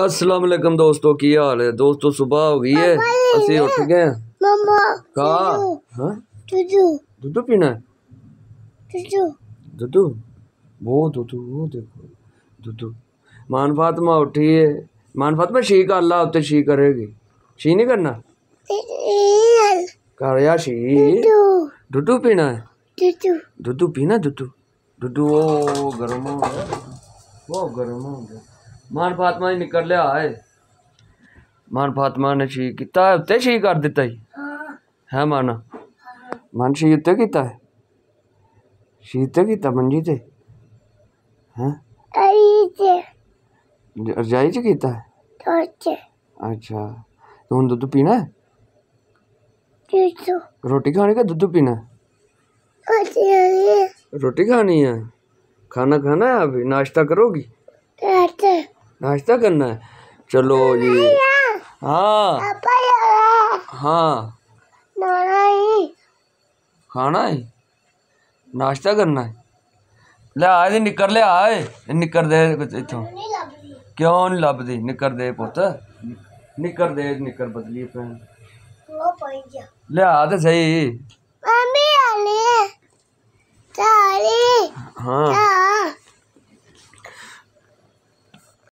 अस्सलाम वालेकुम दोस्तों की हाल है दोस्तों सुबह हो गई है असि उठ गए कहा दूध पीना दूध वो दूध वो देखो दूध मान फातमा उठी है मान फातमा शी कर ला उत्ते शी करेगी शी नहीं करना कर या शी दूध पीना है दूध पीना दूध दूध वो गर्म हो गया वो गर्म हो गया मान फातमा ही निकल लिया आए मान फातमा ने ठीक किया उत्ते ठीक कर दिता ही है मान मान ठीक उत्ते किया है ठीक उत्ते किया मंजी ते रजाई च किया है अच्छा तो दुध पीना है रोटी खानी का दुध पीना रोटी खानी है खाना खाना है अभी नाश्ता करोगी नाश्ता करना है चलो जी हाँ हाँ खाना है नाश्ता करना है ले आए निकर ले आए निकर दे इतों क्यों नहीं दी निकर दे पुत निकर दे निकर बदली ले लिया तो सही मम्मी हाँ